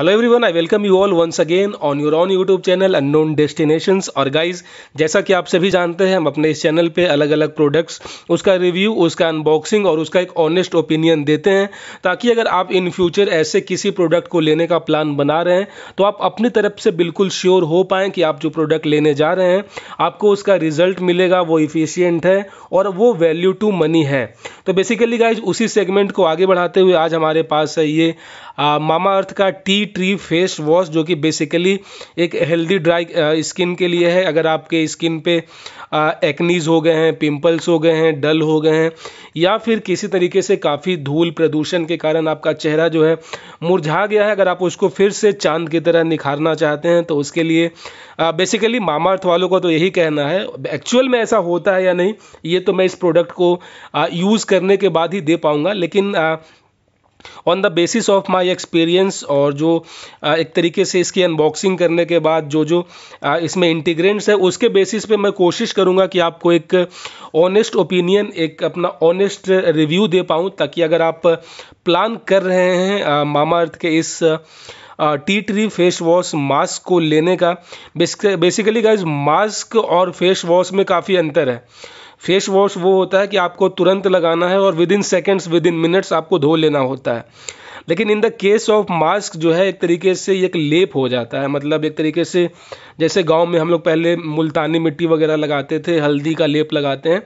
hello everyone I welcome you all once again on your on YouTube channel unknown destinations और guys जैसा कि आप सभी जानते हैं हम अपने इस चैनल पे अलग अलग प्रोडक्ट्स उसका रिव्यू उसका अनबॉक्सिंग और उसका एक ऑनेस्ट ओपिनियन देते हैं ताकि अगर आप इन फ्यूचर ऐसे किसी प्रोडक्ट को लेने का प्लान बना रहे हैं तो आप अपनी तरफ से बिल्कुल श्योर हो पाएँ कि आप जो प्रोडक्ट लेने जा रहे हैं आपको उसका रिजल्ट मिलेगा वो इफिशियंट है और वो वैल्यू टू मनी है तो बेसिकली गाइज उसी सेगमेंट को आगे बढ़ाते हुए आज हमारे पास है ये मामा अर्थ का टी ट्री फेस वॉश जो कि बेसिकली एक हेल्दी ड्राई स्किन के लिए है अगर आपके स्किन पे एक्नीज uh, हो गए हैं पिंपल्स हो गए हैं डल हो गए हैं या फिर किसी तरीके से काफ़ी धूल प्रदूषण के कारण आपका चेहरा जो है मुरझा गया है अगर आप उसको फिर से चांद की तरह निखारना चाहते हैं तो उसके लिए बेसिकली uh, मामा अर्थ वालों का तो यही कहना है एक्चुअल में ऐसा होता है या नहीं ये तो मैं इस प्रोडक्ट को यूज़ uh, करने के बाद ही दे पाऊँगा लेकिन on the basis of my experience और जो एक तरीके से इसकी अनबॉक्सिंग करने के बाद जो जो इसमें इंटीग्रेंट्स है उसके बेसिस पे मैं कोशिश करूँगा कि आपको एक ऑनेस्ट ओपिनियन एक अपना ऑनेस्ट रिव्यू दे पाऊँ ताकि अगर आप प्लान कर रहे हैं मामा अर्थ के इस tea tree face wash mask को लेने का बेसिकली गाइज मास्क और फेस वॉश में काफ़ी अंतर है फेस वॉश वो होता है कि आपको तुरंत लगाना है और within seconds within minutes आपको धो लेना होता है लेकिन in the case of mask जो है एक तरीके से एक लेप हो जाता है मतलब एक तरीके से जैसे गांव में हम लोग पहले मुल्तानी मिट्टी वगैरह लगाते थे हल्दी का लेप लगाते हैं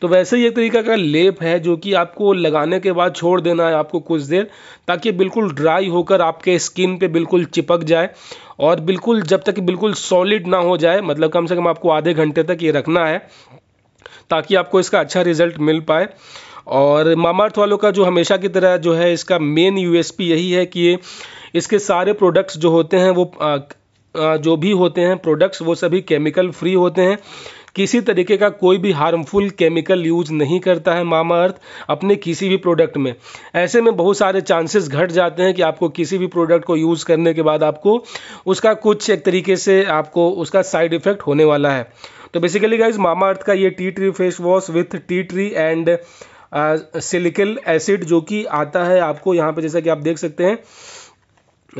तो वैसे ही एक तरीका का लेप है जो कि आपको लगाने के बाद छोड़ देना है आपको कुछ देर ताकि बिल्कुल ड्राई होकर आपके स्किन पे बिल्कुल चिपक जाए और बिल्कुल जब तक बिल्कुल सॉलिड ना हो जाए मतलब कम से कम आपको आधे घंटे तक ये रखना है ताकि आपको इसका अच्छा रिजल्ट मिल पाए और मामाअर्थ वालों का जो हमेशा की तरह जो है इसका मेन यूएसपी यही है कि इसके सारे प्रोडक्ट्स जो होते हैं वो आ, जो भी होते हैं प्रोडक्ट्स वो सभी केमिकल फ्री होते हैं किसी तरीके का कोई भी हार्मफुल केमिकल यूज नहीं करता है मामा अर्थ अपने किसी भी प्रोडक्ट में ऐसे में बहुत सारे चांसेस घट जाते हैं कि आपको किसी भी प्रोडक्ट को यूज़ करने के बाद आपको उसका कुछ एक तरीके से आपको उसका साइड इफेक्ट होने वाला है तो बेसिकली गाइज मामा अर्थ का ये tea tree face wash with tea tree and salicylic acid जो कि आता है आपको यहाँ पे जैसा कि आप देख सकते हैं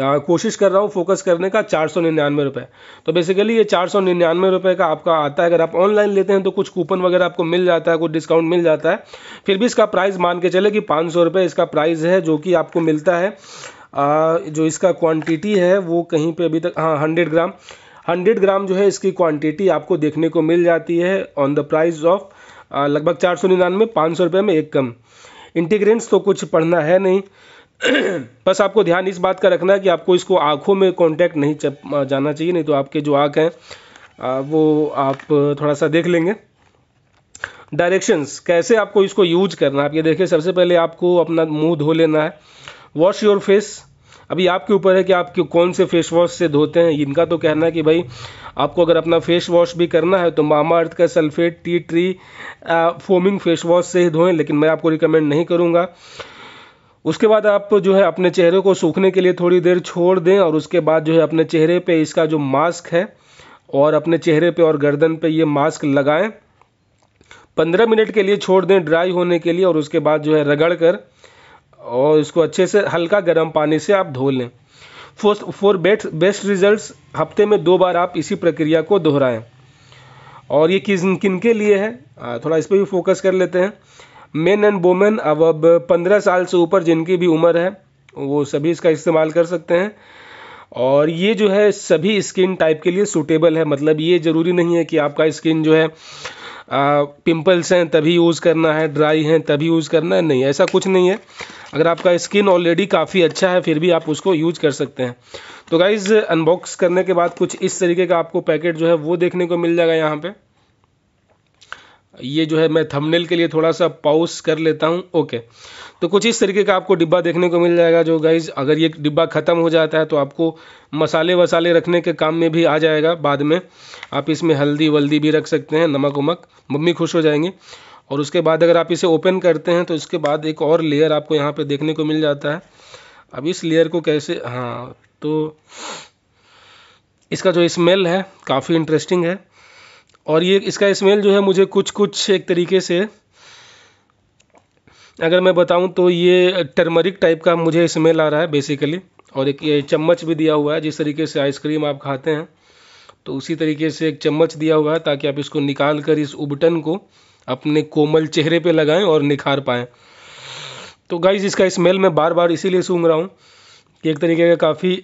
कोशिश कर रहा हूँ फोकस करने का चार सौ निन्यानवे रुपये तो बेसिकली ये चार सौ निन्यानवे रुपये का आपका आता है अगर आप ऑनलाइन लेते हैं तो कुछ कूपन वगैरह आपको मिल जाता है कुछ डिस्काउंट मिल जाता है फिर भी इसका प्राइस मान के चले कि पाँच सौ रुपये इसका प्राइस है जो कि आपको मिलता है आ, जो इसका क्वान्टिटी है वो कहीं पर अभी तक हाँ हंड्रेड ग्राम हंड्रेड ग्राम जो है इसकी क्वान्टिटी आपको देखने को मिल जाती है ऑन द प्राइज़ ऑफ लगभग चार सौ निन्यानवे पाँच सौ रुपये में एक कम इंटीग्रेंट्स तो कुछ पढ़ना है नहीं बस आपको ध्यान इस बात का रखना है कि आपको इसको आँखों में कॉन्टैक्ट नहीं जाना चाहिए नहीं तो आपके जो आँख हैं वो आप थोड़ा सा देख लेंगे डायरेक्शंस कैसे आपको इसको यूज करना है आप ये देखिए सबसे पहले आपको अपना मुंह धो लेना है वॉश योर फेस अभी आपके ऊपर है कि आप कौन से फेस वॉश से धोते हैं इनका तो कहना है कि भाई आपको अगर अपना फेस वॉश भी करना है तो मामा अर्थ का sulphate tea tree ah, foaming face wash से ही धोएं लेकिन मैं आपको रिकमेंड नहीं करूँगा उसके बाद आप जो है अपने चेहरे को सूखने के लिए थोड़ी देर छोड़ दें और उसके बाद जो है अपने चेहरे पे इसका जो मास्क है और अपने चेहरे पे और गर्दन पे ये मास्क लगाएं पंद्रह मिनट के लिए छोड़ दें ड्राई होने के लिए और उसके बाद जो है रगड़ कर और इसको अच्छे से हल्का गर्म पानी से आप धो लें फोस्ट फॉर बेस्ट बेस्ट रिजल्ट हफ्ते में दो बार आप इसी प्रक्रिया को दोहराएं और ये किन किन के लिए है थोड़ा इस पर भी फोकस कर लेते हैं मेन एंड वोमेन अब अब पंद्रह साल से ऊपर जिनकी भी उम्र है वो सभी इसका इस्तेमाल कर सकते हैं और ये जो है सभी स्किन टाइप के लिए सूटेबल है मतलब ये ज़रूरी नहीं है कि आपका स्किन जो है पिंपल्स हैं तभी यूज़ करना है ड्राई हैं तभी यूज़ करना है नहीं ऐसा कुछ नहीं है अगर आपका स्किन ऑलरेडी काफ़ी अच्छा है फिर भी आप उसको यूज कर सकते हैं तो गाइज़ अनबॉक्स करने के बाद कुछ इस तरीके का आपको पैकेट जो है वो देखने को मिल जाएगा यहाँ पर ये जो है मैं थंबनेल के लिए थोड़ा सा पाउस कर लेता हूँ ओके तो कुछ इस तरीके का आपको डिब्बा देखने को मिल जाएगा जो गाइज अगर ये डिब्बा ख़त्म हो जाता है तो आपको मसाले वसाले रखने के काम में भी आ जाएगा बाद में आप इसमें हल्दी वल्दी भी रख सकते हैं नमक उमक मम्मी खुश हो जाएंगी और उसके बाद अगर आप इसे ओपन करते हैं तो इसके बाद एक और लेयर आपको यहाँ पर देखने को मिल जाता है अब इस लेयर को कैसे हाँ तो इसका जो स्मेल है काफ़ी इंटरेस्टिंग है और ये इसका स्मेल जो है मुझे कुछ कुछ एक तरीके से अगर मैं बताऊं तो ये टर्मरिक टाइप का मुझे स्मेल आ रहा है बेसिकली और एक ये चम्मच भी दिया हुआ है जिस तरीके से आइसक्रीम आप खाते हैं तो उसी तरीके से एक चम्मच दिया हुआ है ताकि आप इसको निकाल कर इस उबटन को अपने कोमल चेहरे पे लगाएं और निखार पाएँ तो गाइज इसका स्मेल मैं बार बार इसीलिए सूंघ रहा हूँ कि एक तरीके का काफ़ी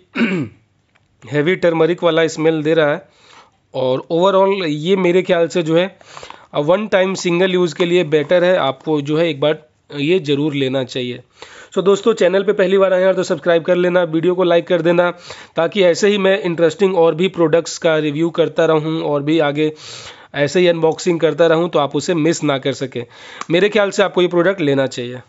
हैवी टर्मरिक वाला स्मेल दे रहा है और ओवरऑल ये मेरे ख्याल से जो है वन टाइम सिंगल यूज़ के लिए बेटर है आपको जो है एक बार ये ज़रूर लेना चाहिए सो so, दोस्तों चैनल पे पहली बार आए हैं तो सब्सक्राइब कर लेना वीडियो को लाइक कर देना ताकि ऐसे ही मैं इंटरेस्टिंग और भी प्रोडक्ट्स का रिव्यू करता रहूं और भी आगे ऐसे ही अनबॉक्सिंग करता रहूं तो आप उसे मिस ना कर सकें मेरे ख्याल से आपको ये प्रोडक्ट लेना चाहिए